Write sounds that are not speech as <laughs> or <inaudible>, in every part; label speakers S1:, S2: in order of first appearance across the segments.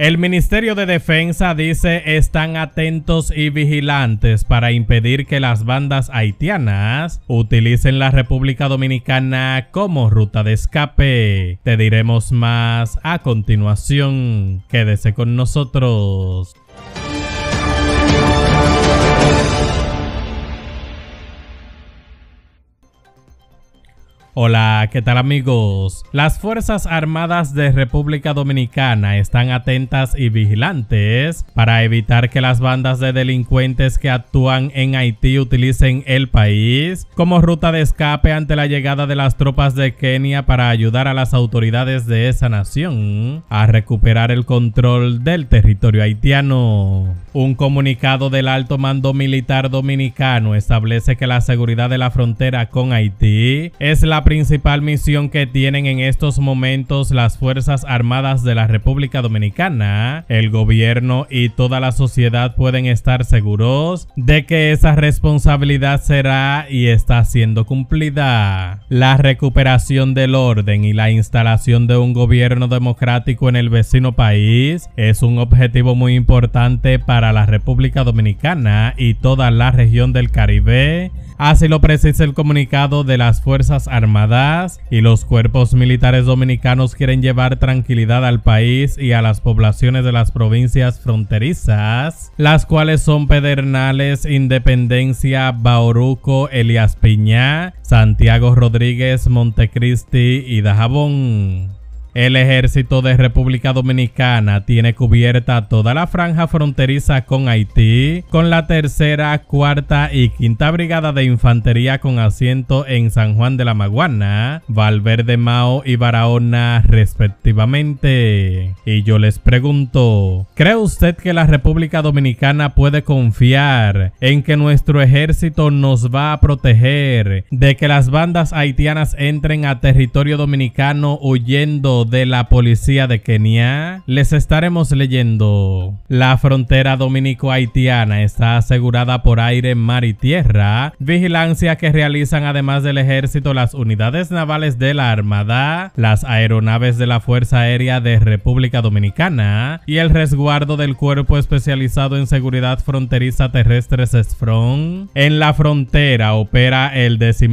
S1: El Ministerio de Defensa dice están atentos y vigilantes para impedir que las bandas haitianas utilicen la República Dominicana como ruta de escape. Te diremos más a continuación. Quédese con nosotros. Hola, ¿qué tal amigos? Las Fuerzas Armadas de República Dominicana están atentas y vigilantes para evitar que las bandas de delincuentes que actúan en Haití utilicen el país como ruta de escape ante la llegada de las tropas de Kenia para ayudar a las autoridades de esa nación a recuperar el control del territorio haitiano. Un comunicado del alto mando militar dominicano establece que la seguridad de la frontera con Haití es la principal misión que tienen en estos momentos las Fuerzas Armadas de la República Dominicana, el gobierno y toda la sociedad pueden estar seguros de que esa responsabilidad será y está siendo cumplida. La recuperación del orden y la instalación de un gobierno democrático en el vecino país es un objetivo muy importante para la República Dominicana y toda la región del Caribe Así lo precisa el comunicado de las Fuerzas Armadas y los cuerpos militares dominicanos quieren llevar tranquilidad al país y a las poblaciones de las provincias fronterizas, las cuales son Pedernales, Independencia, Bauruco, Elias Piñá, Santiago Rodríguez, Montecristi y Dajabón. El ejército de República Dominicana tiene cubierta toda la franja fronteriza con Haití, con la tercera, cuarta y quinta brigada de infantería con asiento en San Juan de la Maguana, Valverde Mao y Barahona respectivamente. Y yo les pregunto, ¿cree usted que la República Dominicana puede confiar en que nuestro ejército nos va a proteger de que las bandas haitianas entren a territorio dominicano huyendo de la policía de Kenia, les estaremos leyendo. La frontera dominico-haitiana está asegurada por aire, mar y tierra, vigilancia que realizan además del ejército las unidades navales de la Armada, las aeronaves de la Fuerza Aérea de República Dominicana y el resguardo del Cuerpo Especializado en Seguridad Fronteriza Terrestre SESFRON. En la frontera opera el 11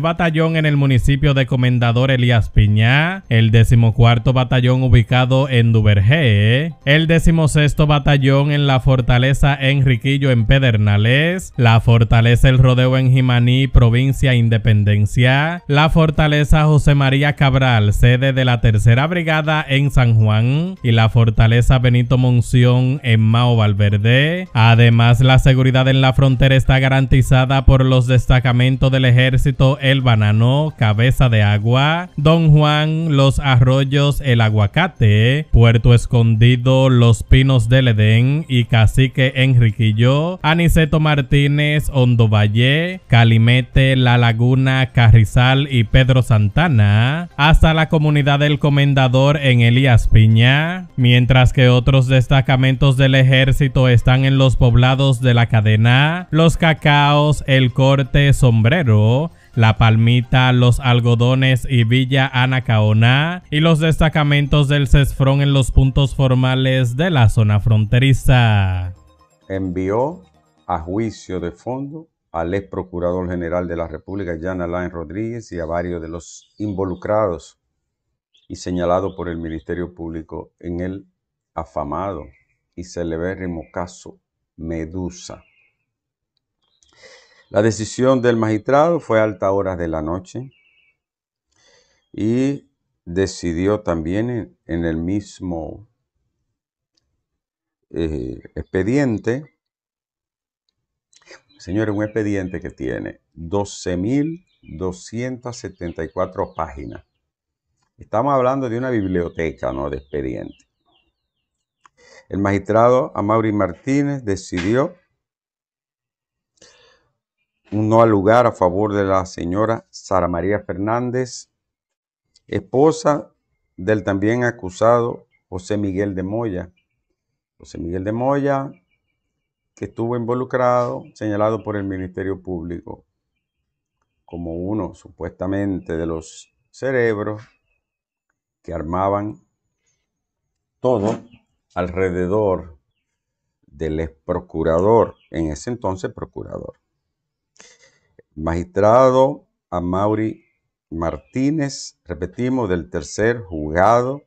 S1: Batallón en el municipio de Comendador Elías Piña, el cuarto batallón ubicado en Duvergé, el decimosexto batallón en la fortaleza Enriquillo en Pedernales, la fortaleza El Rodeo en Jimaní, provincia Independencia, la fortaleza José María Cabral, sede de la tercera brigada en San Juan y la fortaleza Benito Monción en Mao Valverde. Además, la seguridad en la frontera está garantizada por los destacamentos del ejército El Banano, Cabeza de Agua, Don Juan, Los Arroyos el Aguacate, Puerto Escondido, Los Pinos del Edén y Cacique Enriquillo, Aniceto Martínez, Ondovalle, Calimete, La Laguna, Carrizal y Pedro Santana, hasta la comunidad del Comendador en Elías Piña, mientras que otros destacamentos del ejército están en los poblados de la cadena, Los Cacaos, El Corte, Sombrero, la Palmita, Los Algodones y Villa Anacaoná y los destacamentos del CESFRON en los puntos formales de la zona fronteriza.
S2: Envió a juicio de fondo al ex procurador general de la República, Jan Alain Rodríguez, y a varios de los involucrados y señalado por el Ministerio Público en el afamado y celebérrimo caso Medusa. La decisión del magistrado fue a altas horas de la noche y decidió también en, el mismo eh, expediente, señores, un expediente que tiene 12.274 páginas. Estamos hablando de una biblioteca, ¿no? De expediente. El magistrado Amaury Martínez decidió un no al lugar a favor de la señora Sara María Fernández, esposa del también acusado José Miguel de Moya. José Miguel de Moya, que estuvo involucrado, señalado por el Ministerio Público como uno supuestamente de los cerebros que armaban todo alrededor del ex procurador, en ese entonces procurador magistrado Amaury Martínez, repetimos, del tercer juzgado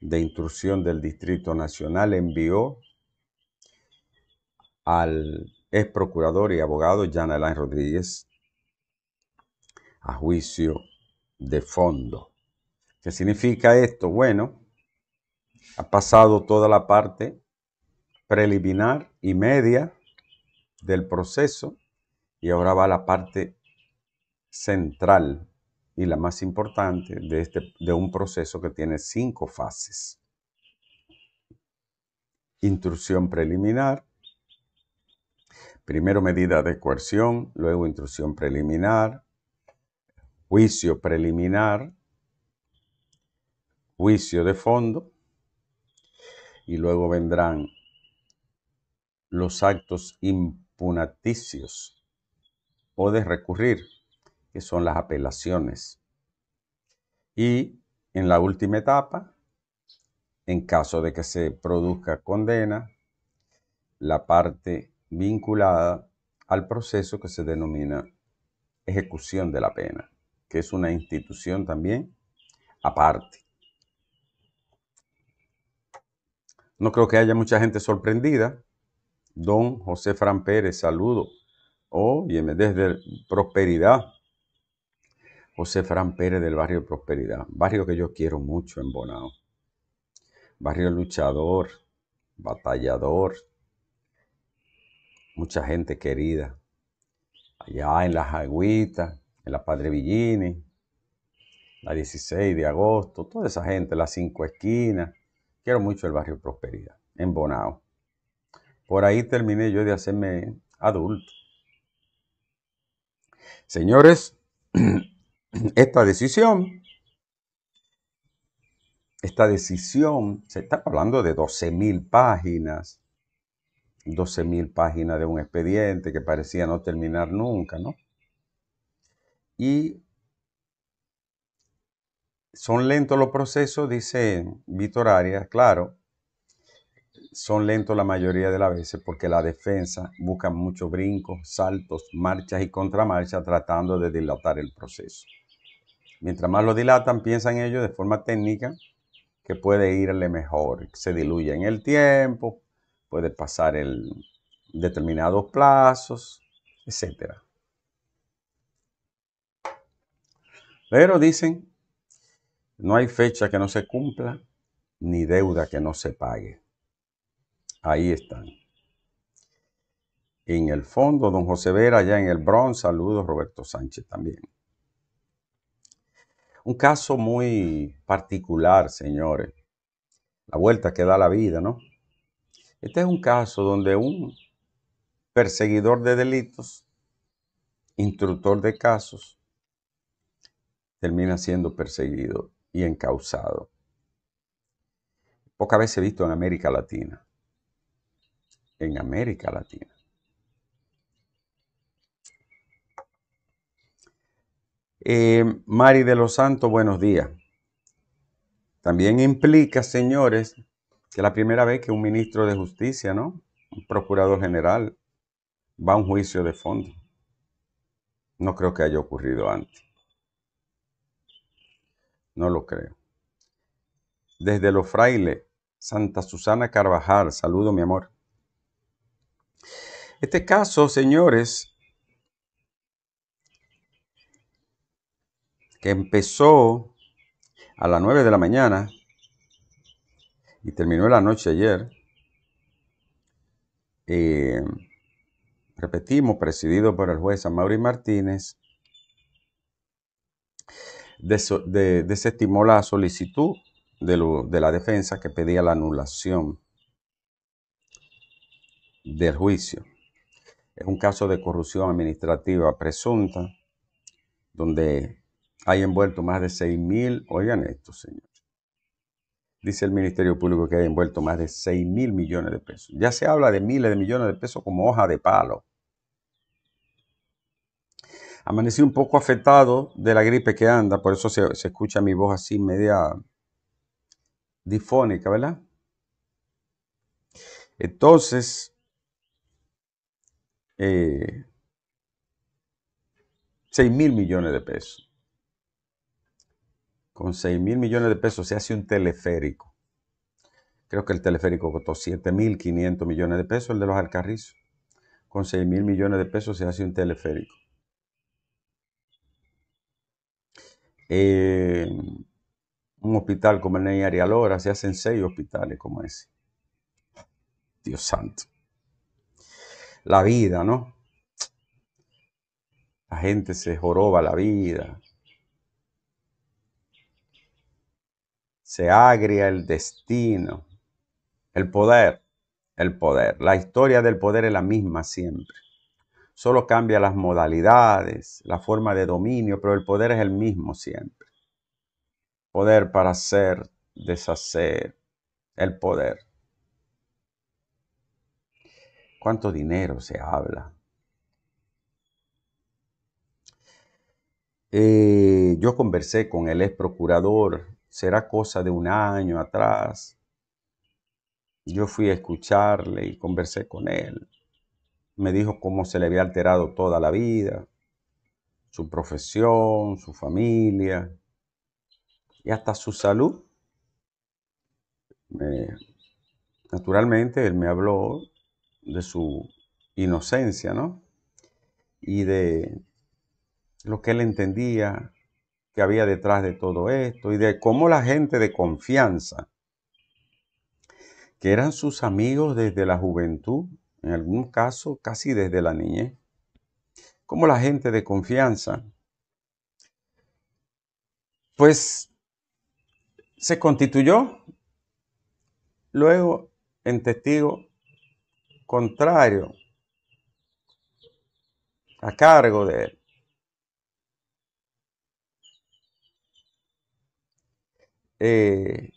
S2: de instrucción del Distrito Nacional, envió al ex procurador y abogado Jan Alain Rodríguez a juicio de fondo. ¿Qué significa esto? Bueno, ha pasado toda la parte preliminar y media del proceso y ahora va la parte central y la más importante de, este, de un proceso que tiene cinco fases. Intrusión preliminar, primero medida de coerción, luego intrusión preliminar, juicio preliminar, juicio de fondo, y luego vendrán los actos impunaticios de recurrir, que son las apelaciones. Y en la última etapa, en caso de que se produzca condena, la parte vinculada al proceso que se denomina ejecución de la pena, que es una institución también aparte. No creo que haya mucha gente sorprendida. Don José Fran Pérez, saludo. Óyeme, desde Prosperidad. José Fran Pérez del barrio Prosperidad, barrio que yo quiero mucho en Bonao. Barrio luchador, batallador, mucha gente querida. Allá en las Agüitas, en la Padre Villini, la 16 de agosto, toda esa gente, las cinco esquinas. Quiero mucho el barrio Prosperidad, en Bonao. Por ahí terminé yo de hacerme adulto. Señores, <clears throat> esta decisión, esta decisión, se está hablando de 12.000 páginas, 12.000 páginas de un expediente que parecía no terminar nunca, ¿no? Y son lentos los procesos, dice Víctor Arias, claro, son lentos la mayoría de las veces porque la defensa busca muchos brincos, saltos, marchas y contramarchas tratando de dilatar el proceso. Mientras más lo dilatan, piensan ellos de forma técnica que puede irle mejor, se diluye en el tiempo, puede pasar el determinados plazos, etc. Pero dicen, no hay fecha que no se cumpla, ni deuda que no se pague. Ahí están. En el fondo, don José Vera, allá en el Bronx, saludos Roberto Sánchez también. Un caso muy particular, señores. La vuelta que da la vida, ¿no? Este es un caso donde un perseguidor de delitos, instructor de casos, termina siendo perseguido y encausado. Pocas veces visto en América Latina en América Latina. Eh, Mari de los Santos, buenos días. También implica, señores, que la primera vez que un ministro de justicia, ¿no? Un procurador general va a un juicio de fondo. No creo que haya ocurrido antes. No lo creo. Desde los frailes, Santa Susana Carvajal, saludo mi amor. Este caso, señores, que empezó a las 9 de la mañana y terminó la noche ayer, eh, repetimos, presidido por el juez Amaury Martínez, desestimó la solicitud de la defensa que pedía la anulación del juicio. Es un caso de corrupción administrativa presunta, donde hay envuelto más de mil oigan esto, señor. Dice el Ministerio Público que hay envuelto más de 6 mil millones de pesos. Ya se habla de miles de millones de pesos como hoja de palo. Amanecí un poco afectado de la gripe que anda, por eso se, se escucha mi voz así media difónica, ¿verdad? Entonces, 6 eh, mil millones de pesos. Con 6 mil millones de pesos se hace un teleférico. Creo que el teleférico costó mil 500 millones de pesos, el de los Alcarrizos. Con 6 mil millones de pesos se hace un teleférico. Eh, un hospital como el Ney Arialora, se hacen seis hospitales como ese. Dios santo la vida, ¿no? La gente se joroba la vida. Se agria el destino, el poder, el poder. La historia del poder es la misma siempre. Solo cambia las modalidades, la forma de dominio, pero el poder es el mismo siempre. Poder para hacer, deshacer, el poder. ¿Cuánto dinero se habla? Eh, yo conversé con el ex procurador, será cosa de un año atrás. Yo fui a escucharle y conversé con él. Me dijo cómo se le había alterado toda la vida, su profesión, su familia y hasta su salud. naturalmente, él me habló de su inocencia, ¿no? Y de lo que él entendía que había detrás de todo esto y de cómo la gente de confianza, que eran sus amigos desde la juventud, en algún caso casi desde la niñez, como la gente de confianza, pues se constituyó luego en testigo contrario a cargo de él. Eh,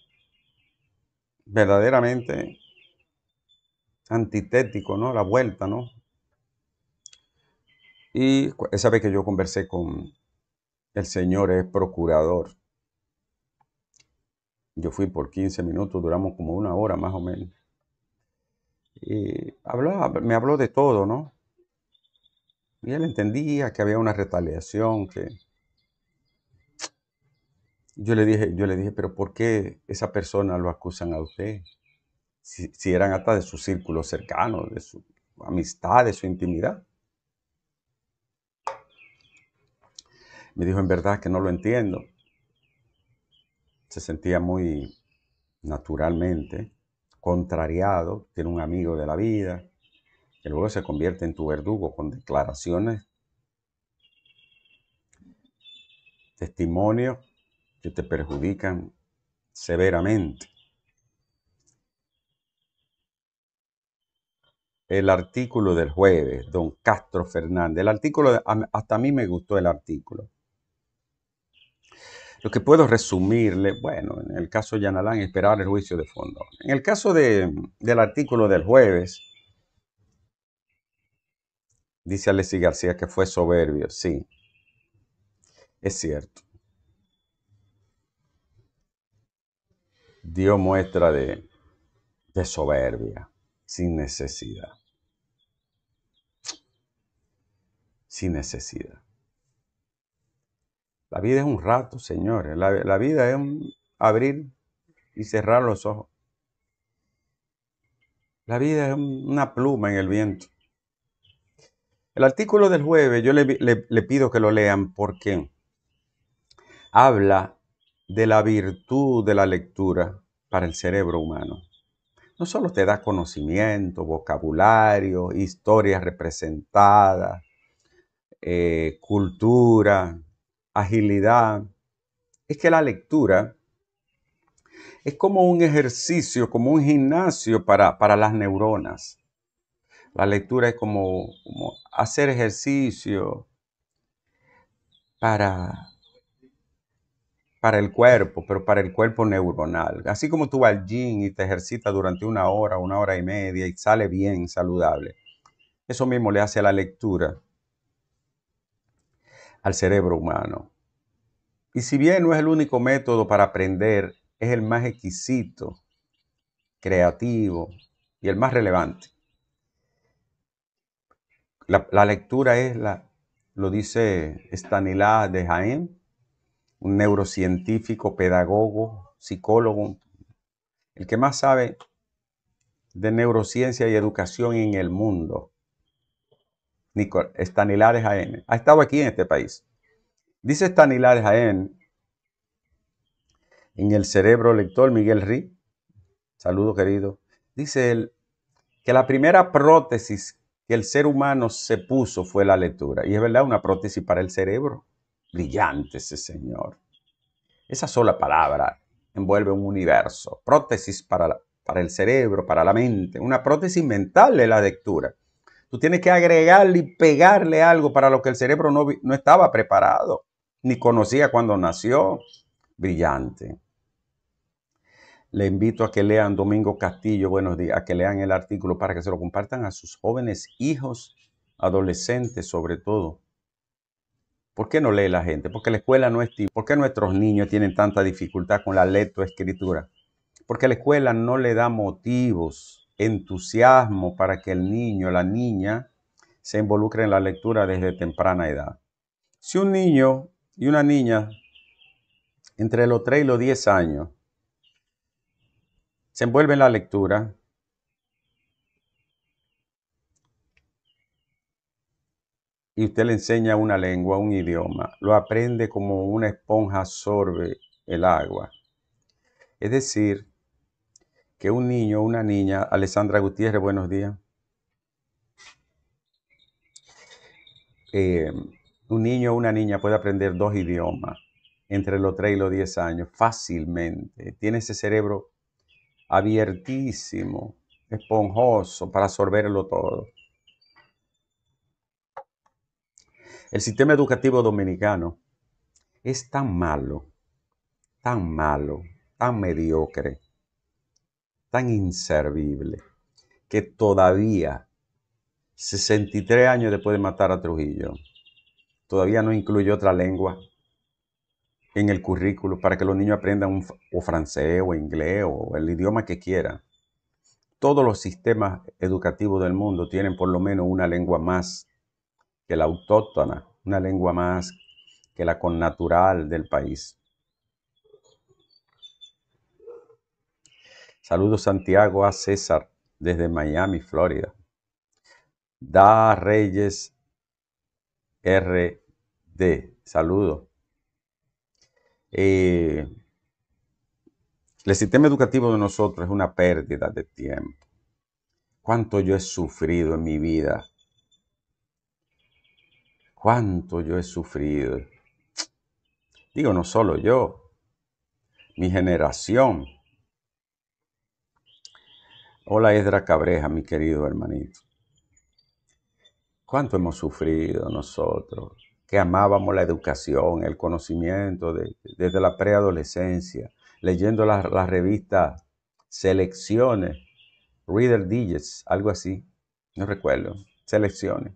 S2: verdaderamente antitético, ¿no? La vuelta, ¿no? Y esa vez que yo conversé con el señor es procurador. Yo fui por 15 minutos, duramos como una hora más o menos. Y me habló de todo, ¿no? Y él entendía que había una retaliación, que... Yo le dije, yo le dije, pero ¿por qué esa persona lo acusan a usted? Si, si eran hasta de su círculo cercano, de su amistad, de su intimidad. Me dijo, en verdad que no lo entiendo. Se sentía muy naturalmente contrariado, tiene un amigo de la vida, que luego se convierte en tu verdugo con declaraciones, testimonios que te perjudican severamente. El artículo del jueves, don Castro Fernández. El artículo, hasta a mí me gustó el artículo. Lo que puedo resumirle, bueno, en el caso de Yanalán, esperar el juicio de fondo. En el caso del artículo del jueves, dice Alessi García que fue soberbio, sí, es cierto. Dio muestra de soberbia, sin necesidad. Sin necesidad. La vida es un rato, señores. La, vida es abrir y cerrar los ojos. La vida es una pluma en el viento. El artículo del jueves yo le, pido que lo lean porque habla de la virtud de la lectura para el cerebro humano. No solo te da conocimiento, vocabulario, historias representadas, eh, cultura, agilidad, es que la lectura es como un ejercicio, como un gimnasio para, las neuronas. La lectura es como, hacer ejercicio para, para el cuerpo, pero para el cuerpo neuronal. Así como tú vas al gym y te ejercitas durante una hora, una hora y media y sale bien, saludable. Eso mismo le hace a la lectura al cerebro humano. Y si bien no es el único método para aprender, es el más exquisito, creativo y el más relevante. La, lectura es la, lo dice Stanislas de Jaén, un neurocientífico, pedagogo, psicólogo, el que más sabe de neurociencia y educación en el mundo. Nicol Stanilares Jaén. Ha estado aquí en este país. Dice Stanilares Jaén en el cerebro lector Miguel Rí. Saludo querido. Dice él que la primera prótesis que el ser humano se puso fue la lectura. Y es verdad, una prótesis para el cerebro. Brillante ese señor. Esa sola palabra envuelve un universo. Prótesis para, para el cerebro, para la mente. Una prótesis mental de la lectura. Tú tienes que agregarle y pegarle algo para lo que el cerebro no, estaba preparado, ni conocía cuando nació. Brillante. Le invito a que lean Domingo Castillo, buenos días, a que lean el artículo para que se lo compartan a sus jóvenes hijos, adolescentes sobre todo. ¿Por qué no lee la gente? Porque la escuela no tipo. ¿Por qué nuestros niños tienen tanta dificultad con la escritura? Porque la escuela no le da motivos entusiasmo para que el niño, la niña, se involucre en la lectura desde temprana edad. Si un niño y una niña entre los 3 y los 10 años se envuelven en la lectura, y usted le enseña una lengua, un idioma, lo aprende como una esponja absorbe el agua. Es decir, que un niño o una niña, Alessandra Gutiérrez, buenos días, eh, un niño o una niña puede aprender dos idiomas entre los 3 y los 10 años fácilmente. Tiene ese cerebro abiertísimo, esponjoso para absorberlo todo. El sistema educativo dominicano es tan malo, tan malo, tan mediocre, tan inservible que todavía, 63 años después de matar a Trujillo, todavía no incluye otra lengua en el currículo para que los niños aprendan o francés o inglés o el idioma que quieran. Todos los sistemas educativos del mundo tienen por lo menos una lengua más que la autóctona, una lengua más que la connatural del país. Saludos Santiago a César desde Miami, Florida. Da Reyes RD. Saludos. Eh, el sistema educativo de nosotros es una pérdida de tiempo. Cuánto yo he sufrido en mi vida. Cuánto yo he sufrido. Digo, no solo yo, mi generación Hola Edra Cabreja, mi querido hermanito. ¿Cuánto hemos sufrido nosotros? Que amábamos la educación, el conocimiento desde la preadolescencia, leyendo las revistas Selecciones, Reader Digits, algo así, no recuerdo, Selecciones.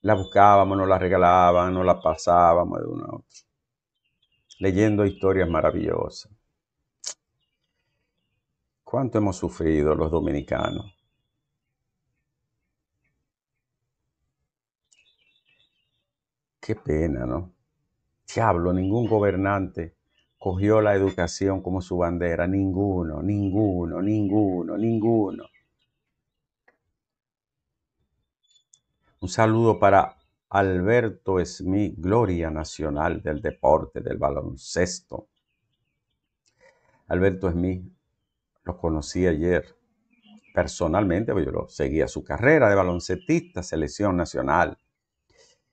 S2: La buscábamos, nos la regalaban, nos la pasábamos de uno a otro, leyendo historias maravillosas. ¿Cuánto hemos sufrido los dominicanos? Qué pena, ¿no? Diablo, ningún gobernante cogió la educación como su bandera, ninguno, ninguno, ninguno, ninguno. Un saludo para Alberto Smith, Gloria Nacional del Deporte, del Baloncesto. Alberto Smith, lo conocí ayer personalmente, pues yo lo seguía su carrera de baloncetista, selección nacional,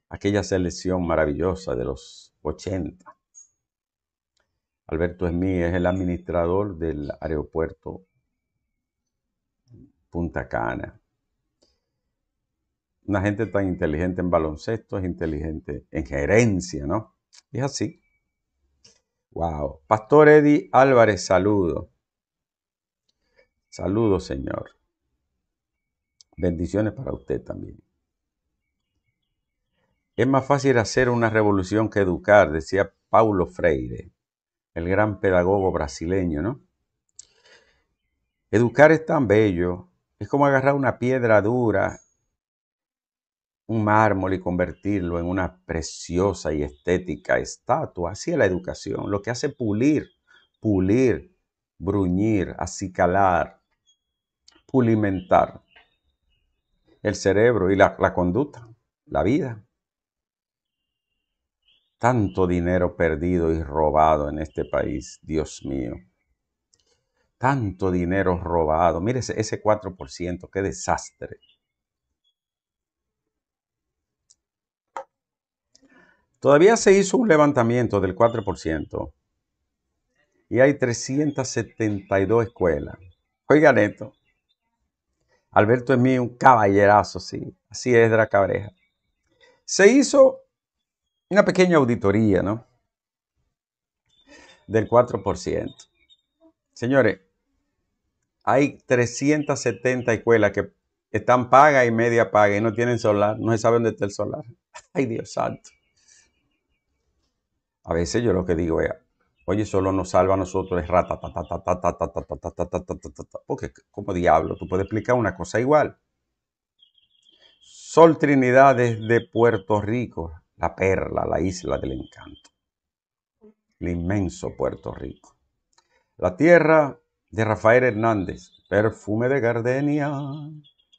S2: aquella selección maravillosa de los 80. Alberto Esmí es el administrador del aeropuerto Punta Cana. Una gente tan inteligente en baloncesto es inteligente en gerencia, ¿no? Es así. Wow. Pastor Eddie Álvarez, saludo. Saludos, Señor. Bendiciones para usted también. Es más fácil hacer una revolución que educar, decía Paulo Freire, el gran pedagogo brasileño, ¿no? Educar es tan bello, es como agarrar una piedra dura, un mármol y convertirlo en una preciosa y estética estatua. Así es la educación, lo que hace pulir, pulir, bruñir, acicalar, pulimentar el cerebro y la, conducta, la vida. Tanto dinero perdido y robado en este país, Dios mío. Tanto dinero robado. Mire ese, ese 4%, qué desastre. Todavía se hizo un levantamiento del 4% y hay 372 escuelas. Oigan esto. Alberto es mío, un caballerazo, sí. Así es, de la cabreja Se hizo una pequeña auditoría, ¿no? Del 4%. Señores, hay 370 escuelas que están pagas y media paga y no tienen solar, no se sabe dónde está el solar. <laughs> Ay, Dios santo. A veces yo lo que digo es, Oye, solo nos salva a nosotros es rata, ta, ta, ta, ta, ta, ta, ta, ta, ta, ta, ta, Porque, como diablo, tú puedes explicar una cosa igual. Sol Trinidad desde Puerto Rico, la perla, la isla del encanto. El inmenso Puerto Rico. La tierra de Rafael Hernández, perfume de gardenia,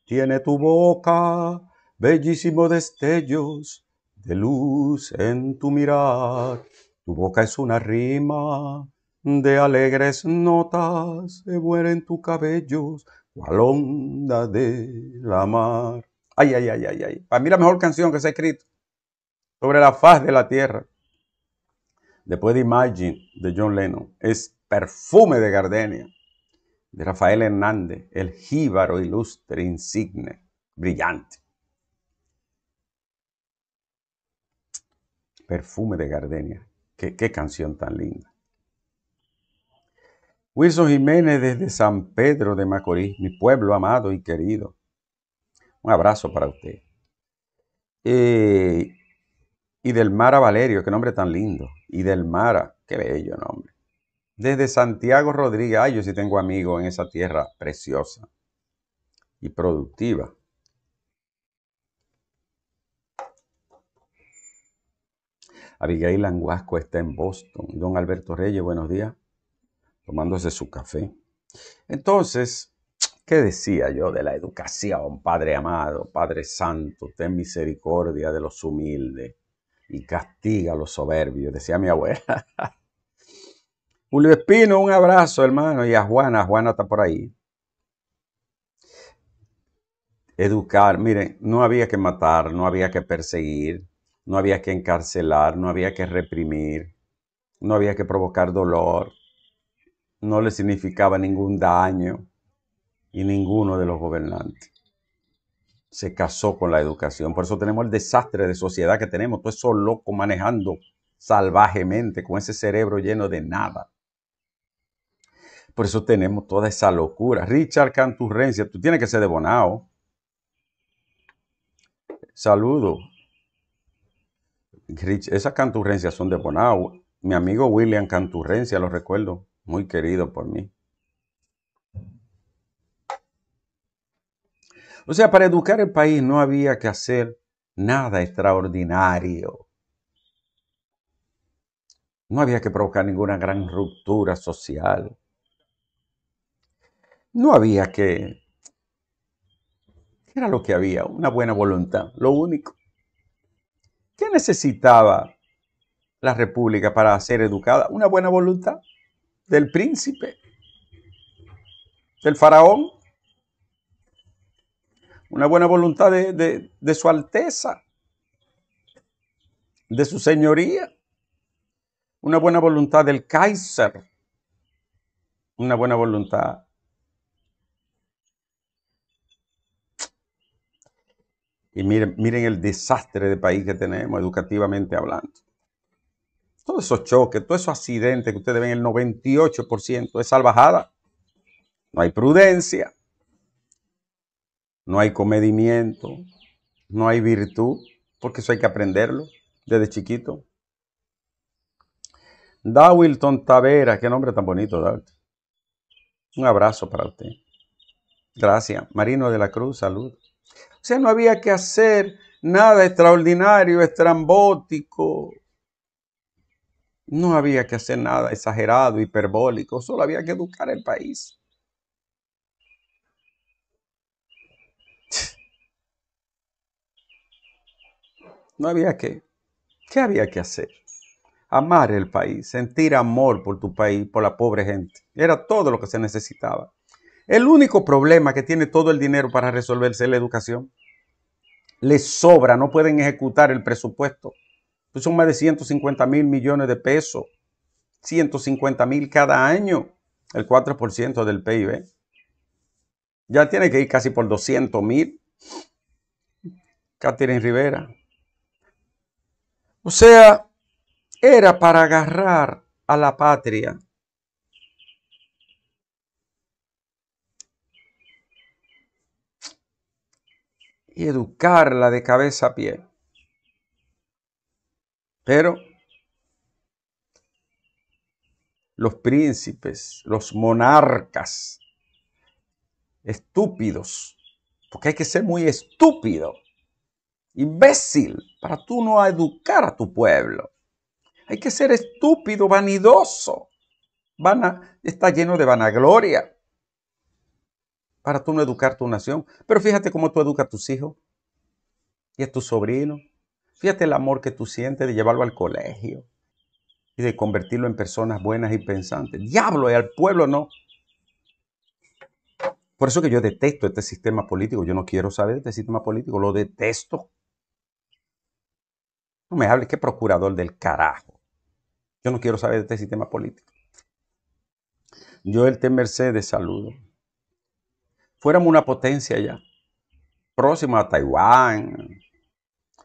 S2: tiene tu boca, bellísimos destellos de luz en tu mirar. Tu boca es una rima de alegres notas, se mueren tus cabellos, cual onda de la mar. Ay, ay, ay, ay, ay. Para mí la mejor canción que se ha escrito sobre la faz de la tierra. Después de Imagine de John Lennon, es Perfume de Gardenia de Rafael Hernández, el jíbaro ilustre, insigne, brillante. Perfume de Gardenia. Qué, canción tan linda. Wilson Jiménez desde San Pedro de Macorís, mi pueblo amado y querido. Un abrazo para usted. Eh, y del Mara Valerio, qué nombre tan lindo. Y del Mara, qué bello nombre. Desde Santiago Rodríguez, ay, yo sí tengo amigos en esa tierra preciosa y productiva. Abigail Anguasco está en Boston. Don Alberto Reyes, buenos días, tomándose su café. Entonces, ¿qué decía yo de la educación, Padre amado, Padre Santo, ten misericordia de los humildes y castiga a los soberbios? Decía mi abuela. <laughs> Julio Espino, un abrazo, hermano, y a Juana, Juana está por ahí. Educar, miren, no había que matar, no había que perseguir, no había que encarcelar, no había que reprimir, no había que provocar dolor, no le significaba ningún daño y ninguno de los gobernantes se casó con la educación. Por eso tenemos el desastre de sociedad que tenemos, todo eso loco manejando salvajemente con ese cerebro lleno de nada. Por eso tenemos toda esa locura. Richard Canturrencia, tú tienes que ser de Bonao. Saludos esas canturrencias son de Bonao. Mi amigo William Canturrencia, lo recuerdo, muy querido por mí. O sea, para educar el país no había que hacer nada extraordinario. No había que provocar ninguna gran ruptura social. No había que... ¿Qué era lo que había? Una buena voluntad, lo único. ¿Qué necesitaba la República para ser educada? Una buena voluntad del príncipe, del faraón, una buena voluntad de, su alteza, de su señoría, una buena voluntad del Kaiser, una buena voluntad Y miren, el desastre de país que tenemos educativamente hablando. Todos esos choques, todos esos accidentes que ustedes ven, el 98% es salvajada. No hay prudencia, no hay comedimiento, no hay virtud, porque eso hay que aprenderlo desde chiquito. Dawilton Tavera, qué nombre tan bonito, Dawilton. Un abrazo para usted. Gracias. Marino de la Cruz, salud. O sea, no había que hacer nada extraordinario, estrambótico. No había que hacer nada exagerado, hiperbólico, solo había que educar el país. <laughs> No había que. ¿Qué había que hacer? Amar el país, sentir amor por tu país, por la pobre gente. Era todo lo que se necesitaba. El único problema que tiene todo el dinero para resolverse es la educación. Les sobra, no pueden ejecutar el presupuesto. Pues son más de 150 mil millones de pesos. 150 mil cada año, el 4% del PIB. Ya tiene que ir casi por 200 mil. Catherine Rivera. O sea, era para agarrar a la patria y educarla de cabeza a pie. Pero los príncipes, los monarcas, estúpidos, porque hay que ser muy estúpido, imbécil, para tú no educar a tu pueblo. Hay que ser estúpido, vanidoso. está lleno de vanagloria para tú no educar tu nación. Pero fíjate cómo tú educas a tus hijos y a tus sobrinos. Fíjate el amor que tú sientes de llevarlo al colegio y de convertirlo en personas buenas y pensantes. Diablo, y al pueblo no. Por eso que yo detesto este sistema político. Yo no quiero saber de este sistema político, lo detesto. No me hables, qué procurador del carajo. Yo no quiero saber de este sistema político. Yo el té Mercedes saludo fuéramos una potencia ya, próxima a Taiwán,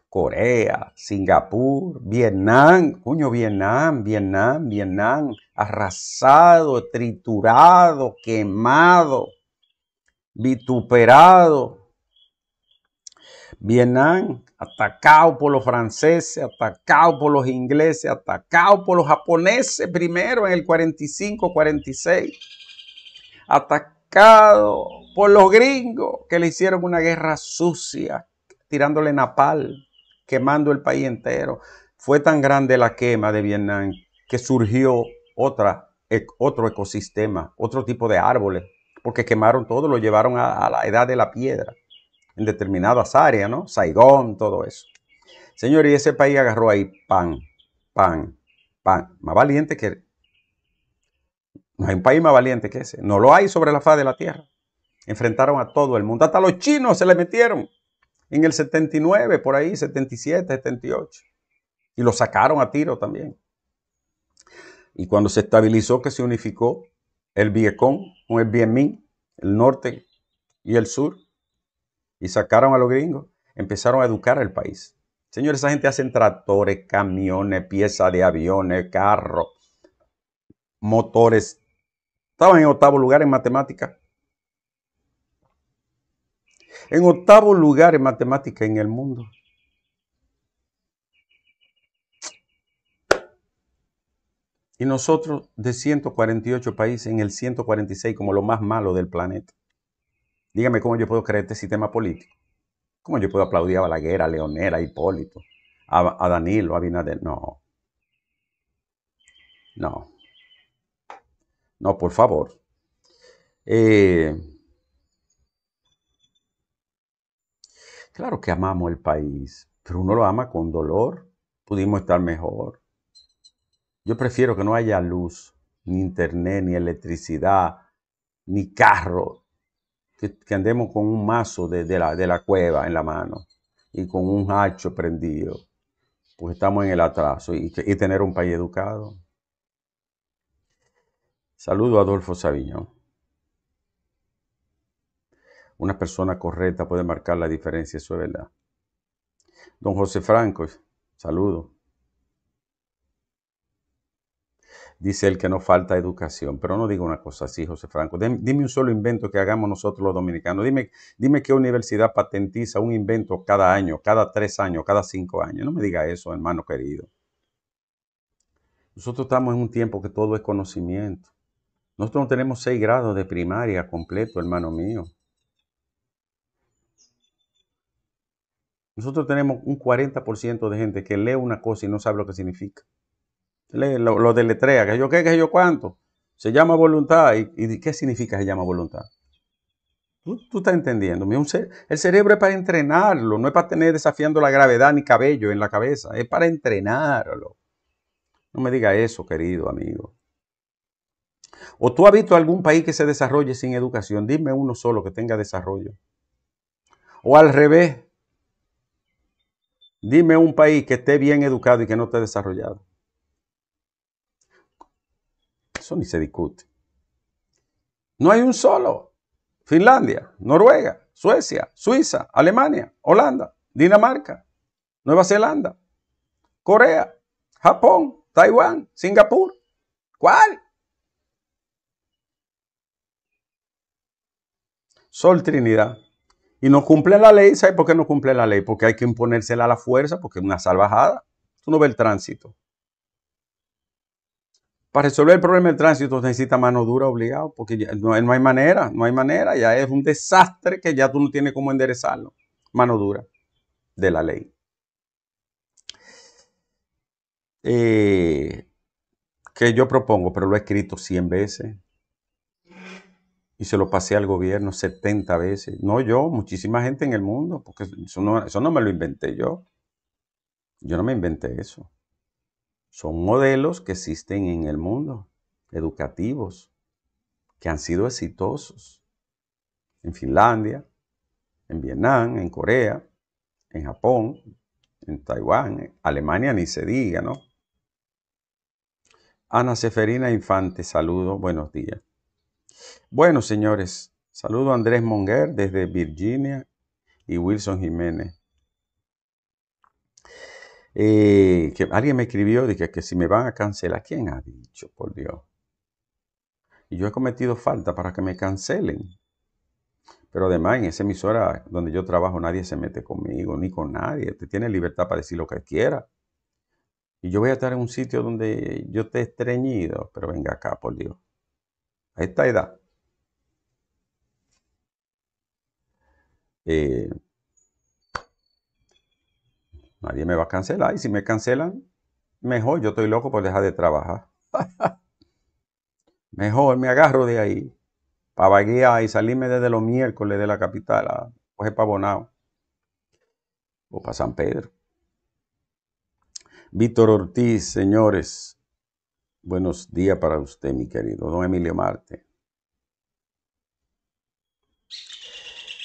S2: Corea, Singapur, Vietnam, cuño, Vietnam, Vietnam, Vietnam, arrasado, triturado, quemado, vituperado. Vietnam, atacado por los franceses, atacado por los ingleses, atacado por los japoneses primero en el 45-46, atacado por los gringos que le hicieron una guerra sucia, tirándole napal, quemando el país entero. Fue tan grande la quema de Vietnam que surgió otro ecosistema, otro tipo de árboles, porque quemaron todo, lo llevaron a, la edad de la piedra, en determinadas áreas, ¿no? Saigón, todo eso. Señor, y ese país agarró ahí pan, pan, pan, más valiente que... No hay un país más valiente que ese, no lo hay sobre la faz de la tierra. Enfrentaron a todo el mundo. Hasta los chinos se le metieron en el 79, por ahí, 77, 78. Y lo sacaron a tiro también. Y cuando se estabilizó, que se unificó el Vietcong con el Vietminh, el norte y el sur, y sacaron a los gringos, empezaron a educar al país. Señores, esa gente hacen tractores, camiones, piezas de aviones, carros, motores. Estaban en octavo lugar en matemáticas en octavo lugar en matemática en el mundo. Y nosotros de 148 países en el 146 como lo más malo del planeta. Dígame cómo yo puedo creer este sistema político. ¿Cómo yo puedo aplaudir a Balaguer, a Leonera, a Hipólito, a, Danilo, a Abinader? No. No. No, por favor. Eh, Claro que amamos el país, pero uno lo ama con dolor. Pudimos estar mejor. Yo prefiero que no haya luz, ni internet, ni electricidad, ni carro. Que, andemos con un mazo de, la, cueva en la mano y con un hacho prendido. Pues estamos en el atraso y, tener un país educado. Saludo a Adolfo Sabiñón una persona correcta puede marcar la diferencia, eso es verdad. Don José Franco, saludo. Dice él que no falta educación, pero no digo una cosa así, José Franco. Dime un solo invento que hagamos nosotros los dominicanos. Dime, dime qué universidad patentiza un invento cada año, cada tres años, cada cinco años. No me diga eso, hermano querido. Nosotros estamos en un tiempo que todo es conocimiento. Nosotros no tenemos seis grados de primaria completo, hermano mío. Nosotros tenemos un 40% de gente que lee una cosa y no sabe lo que significa. lo, deletrea, que yo qué, que yo cuánto. Se llama voluntad. ¿Y, qué significa se llama voluntad? Tú, tú estás entendiendo. El cerebro es para entrenarlo, no es para tener desafiando la gravedad ni cabello en la cabeza, es para entrenarlo. No me diga eso, querido amigo. ¿O tú has visto algún país que se desarrolle sin educación? Dime uno solo que tenga desarrollo. O al revés, Dime un país que esté bien educado y que no esté desarrollado. Eso ni se discute. No hay un solo. Finlandia, Noruega, Suecia, Suiza, Alemania, Holanda, Dinamarca, Nueva Zelanda, Corea, Japón, Taiwán, Singapur. ¿Cuál? Sol Trinidad. Y no cumple la ley. ¿sabes por qué no cumple la ley? Porque hay que imponérsela a la fuerza, porque es una salvajada. Tú no ves el tránsito. Para resolver el problema del tránsito necesita mano dura obligado, porque no, hay manera, no hay manera, ya es un desastre que ya tú no tienes cómo enderezarlo. Mano dura de la ley. Eh, que yo propongo, pero lo he escrito 100 veces, y se lo pasé al gobierno 70 veces. No yo, muchísima gente en el mundo, porque eso no, me lo inventé yo. Yo no me inventé eso. Son modelos que existen en el mundo, educativos, que han sido exitosos. En Finlandia, en Vietnam, en Corea, en Japón, en Taiwán, en Alemania ni se diga, ¿no? Ana Seferina Infante, saludo, buenos días. Bueno, señores, saludo a Andrés Monguer desde Virginia y Wilson Jiménez. Eh, que alguien me escribió de que, que, si me van a cancelar, ¿quién ha dicho? Por Dios. Y yo he cometido falta para que me cancelen. Pero además, en esa emisora donde yo trabajo, nadie se mete conmigo, ni con nadie. Te tiene libertad para decir lo que quiera. Y yo voy a estar en un sitio donde yo esté estreñido, pero venga acá, por Dios. A esta edad. Eh, nadie me va a cancelar. Y si me cancelan, mejor yo estoy loco por dejar de trabajar. <laughs> mejor me agarro de ahí, para vaguear y salirme desde los miércoles de la capital a coger Bonao. o para San Pedro. Víctor Ortiz, señores, buenos días para usted, mi querido don Emilio Marte.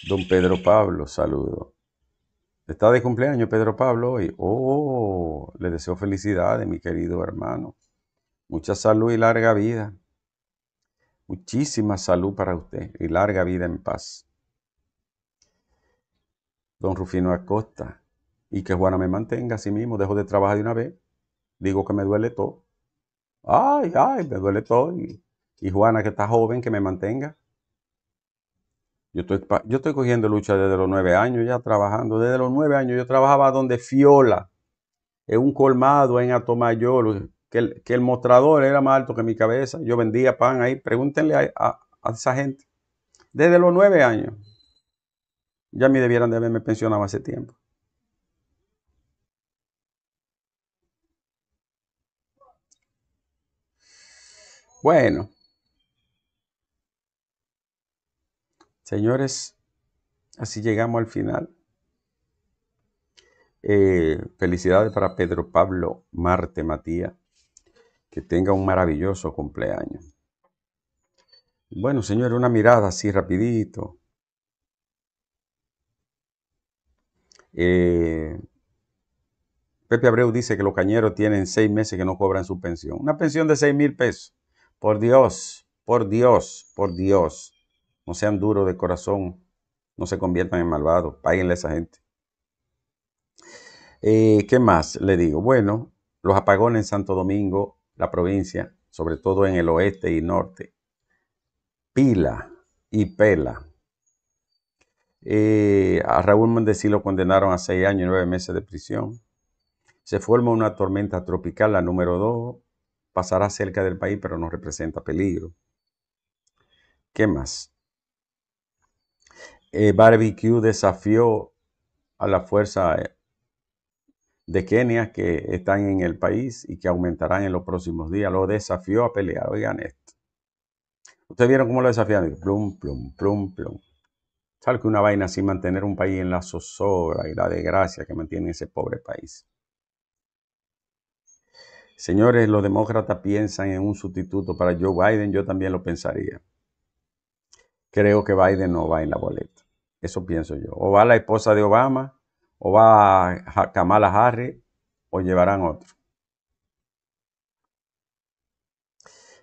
S2: Don Pedro Pablo, saludo. Está de cumpleaños Pedro Pablo hoy. Oh, le deseo felicidades, mi querido hermano. Mucha salud y larga vida. Muchísima salud para usted y larga vida en paz. Don Rufino Acosta. Y que Juana me mantenga a sí mismo. Dejo de trabajar de una vez. Digo que me duele todo. Ay, ay, me duele todo. y Juana, que está joven, que me mantenga. Yo estoy, cogiendo lucha desde los nueve años, ya trabajando. Desde los nueve años yo trabajaba donde Fiola, en un colmado en Atomayor, que el, que el mostrador era más alto que mi cabeza. Yo vendía pan ahí. Pregúntenle a, esa gente. Desde los nueve años. Ya me debieran de haberme pensionado hace tiempo. Bueno, Señores, así llegamos al final. Eh, felicidades para Pedro Pablo Marte Matías. Que tenga un maravilloso cumpleaños. Bueno, señores, una mirada así rapidito. Eh, Pepe Abreu dice que los cañeros tienen seis meses que no cobran su pensión. Una pensión de seis mil pesos. Por Dios, por Dios, por Dios. No sean duros de corazón. No se conviertan en malvados. Páguenle a esa gente. Eh, ¿Qué más le digo? Bueno, los apagones en Santo Domingo, la provincia, sobre todo en el oeste y norte. Pila y pela. Eh, a Raúl Mendecí lo condenaron a seis años y nueve meses de prisión. Se forma una tormenta tropical, la número dos. Pasará cerca del país, pero no representa peligro. ¿Qué más? Eh, Barbecue desafió a la fuerza eh, de Kenia que están en el país y que aumentarán en los próximos días. Lo desafió a pelear. Oigan esto. Ustedes vieron cómo lo desafiaron? Plum, plum, plum, plum. Tal que una vaina sin mantener un país en la zozobra y la desgracia que mantiene ese pobre país? Señores, los demócratas piensan en un sustituto para Joe Biden. Yo también lo pensaría. Creo que Biden no va en la boleta. Eso pienso yo. O va la esposa de Obama, o va Kamala Harris, o llevarán otro.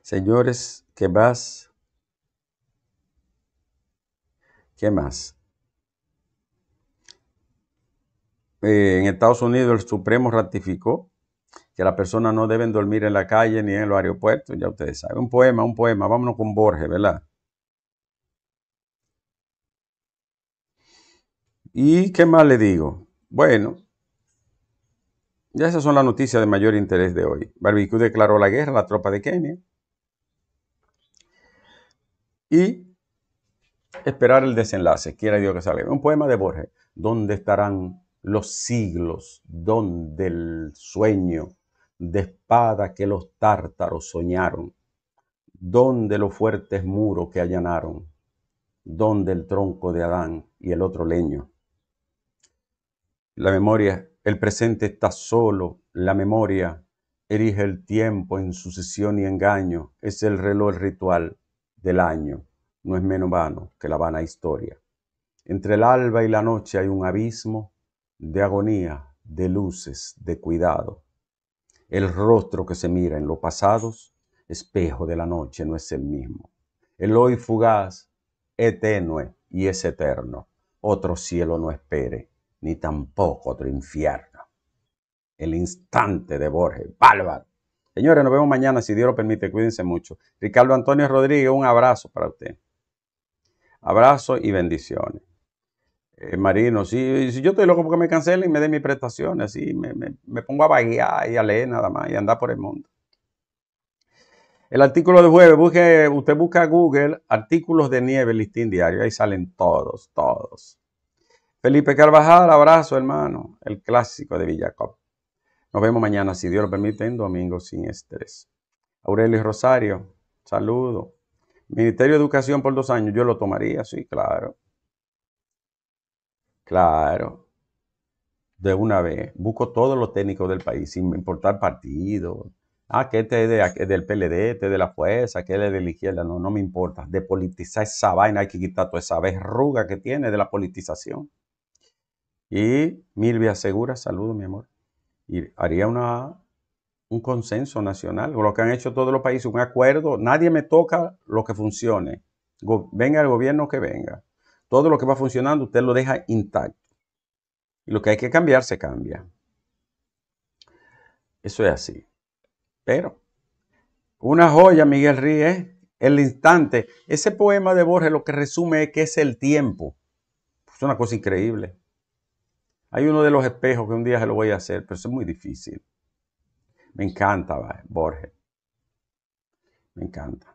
S2: Señores, ¿qué más? ¿Qué más? Eh, en Estados Unidos el Supremo ratificó que las personas no deben dormir en la calle ni en los aeropuertos, ya ustedes saben, un poema, un poema, vámonos con Borges, ¿verdad? ¿Y qué más le digo? Bueno, ya esas son las noticias de mayor interés de hoy. Barbecue declaró la guerra a la tropa de Kenia. Y esperar el desenlace, quiera Dios que salga. Un poema de Borges. ¿Dónde estarán los siglos? ¿Dónde el sueño de espada que los tártaros soñaron? ¿Dónde los fuertes muros que allanaron? ¿Dónde el tronco de Adán y el otro leño? La memoria, el presente está solo, la memoria erige el tiempo en sucesión y engaño, es el reloj ritual del año, no es menos vano que la vana historia. Entre el alba y la noche hay un abismo de agonía, de luces, de cuidado. El rostro que se mira en los pasados, espejo de la noche, no es el mismo. El hoy fugaz, es tenue y es eterno. Otro cielo no espere ni tampoco otro infierno. El instante de Borges, ¡Bálvaro! Señores, nos vemos mañana, si Dios lo permite, cuídense mucho. Ricardo Antonio Rodríguez, un abrazo para usted. Abrazo y bendiciones. Eh, Marino, si, yo estoy loco porque me cancelen y me den mis prestaciones, así me, pongo a vaguear y a leer nada más y andar por el mundo. El artículo de jueves, busque, usted busca Google artículos de nieve, listín diario, ahí salen todos, todos. Felipe Carvajal, abrazo hermano, el clásico de Villacop. Nos vemos mañana, si Dios lo permite, en Domingo sin estrés. Aurelio Rosario, saludo. Ministerio de Educación por dos años, yo lo tomaría, sí, claro. Claro. De una vez, busco todos los técnicos del país, sin importar partido. Ah, que este es, del PLD, este de la fuerza, que es de la izquierda. No, no me importa. De politizar esa vaina hay que quitar toda esa verruga que tiene de la politización. Y Milvia Segura, saludo mi amor. Y haría una, un consenso nacional, lo que han hecho todos los países, un acuerdo, nadie me toca lo que funcione, venga el gobierno que venga. Todo lo que va funcionando usted lo deja intacto. Y lo que hay que cambiar se cambia. Eso es así. Pero una joya, Miguel Ríez, el instante. Ese poema de Borges lo que resume es que es el tiempo. Es una cosa increíble. Hay uno de los espejos que un día se lo voy a hacer, pero es muy difícil. Me encanta, Borges. Me encanta.